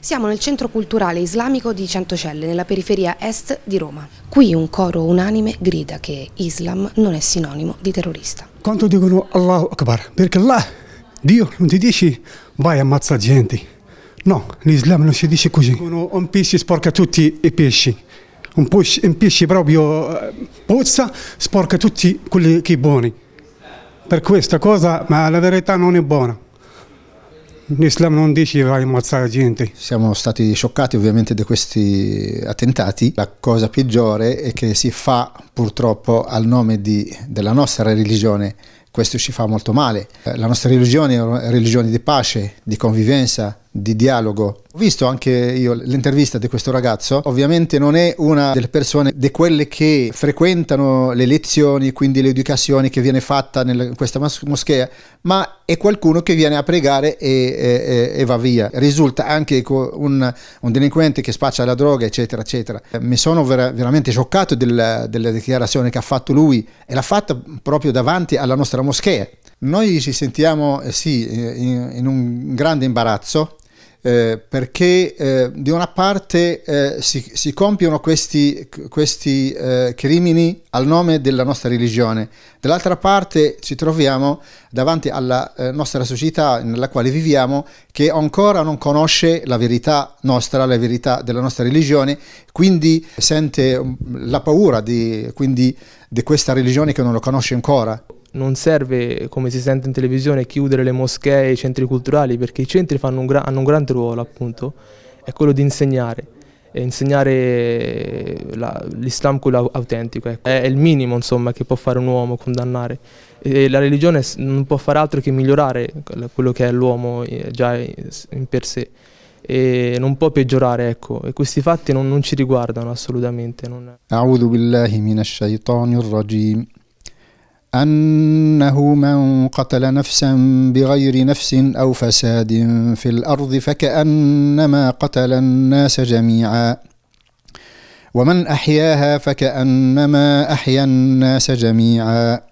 Siamo nel centro culturale islamico di Centocelle, nella periferia est di Roma. Qui un coro unanime grida che Islam non è sinonimo di terrorista. Quando dicono Allahu Akbar, perché là Dio non ti dice vai ammazza gente. No, l'Islam non si dice così. Dicono un pesce sporca tutti i pesci un, un pesce proprio eh, pozza, sporca tutti quelli che buoni. Per questa cosa, ma la verità non è buona. L'Islam non dice che va a ammazzare gente. Siamo stati scioccati ovviamente da questi attentati. La cosa peggiore è che si fa purtroppo al nome di, della nostra religione. Questo ci fa molto male. La nostra religione è una religione di pace, di convivenza, di dialogo. Ho visto anche io l'intervista di questo ragazzo, ovviamente non è una delle persone di quelle che frequentano le lezioni, quindi l'educazione che viene fatta in questa mos- moschea, ma è qualcuno che viene a pregare e, e, e va via. Risulta anche un, un, delinquente che spaccia la droga, eccetera, eccetera. Mi sono ver- veramente scioccato del, della dichiarazione che ha fatto lui e l'ha fatta proprio davanti alla nostra moschea. Noi ci sentiamo, eh sì, eh, in, in un grande imbarazzo eh, perché eh, di una parte eh, si, si, compiono questi, questi eh, crimini al nome della nostra religione, dall'altra parte ci troviamo davanti alla eh, nostra società nella quale viviamo che ancora non conosce la verità nostra, la verità della nostra religione, quindi sente mm, la paura di, quindi, di questa religione che non lo conosce ancora non serve, come si sente in televisione, chiudere le moschee e i centri culturali, perché i centri un hanno un grande ruolo, appunto, è quello di insegnare, insegnare eh, l'Islam quello autentico, ecco. è, il minimo insomma, che può fare un uomo, condannare. E la religione non può fare altro che migliorare quello che è l'uomo eh, già in per sé e non può peggiorare, ecco, e questi fatti non, non ci riguardano assolutamente. Non... أنه من قتل نفسا بغير نفس أو فساد في الأرض فكأنما قتل الناس جميعا ومن أحياها فكأنما أحيا الناس جميعا